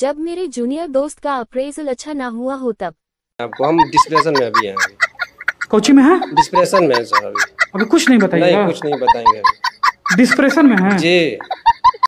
जब मेरे जूनियर दोस्त का अप्रेजल अच्छा ना हुआ हो तब आपको हम डिस्प्रेशन में अभी हैं कोची में है डिस्प्रेशन में हैं सर अभी अभी कुछ नहीं बताएंगे नहीं कुछ नहीं बताएंगे डिस्प्रेशन में हैं जी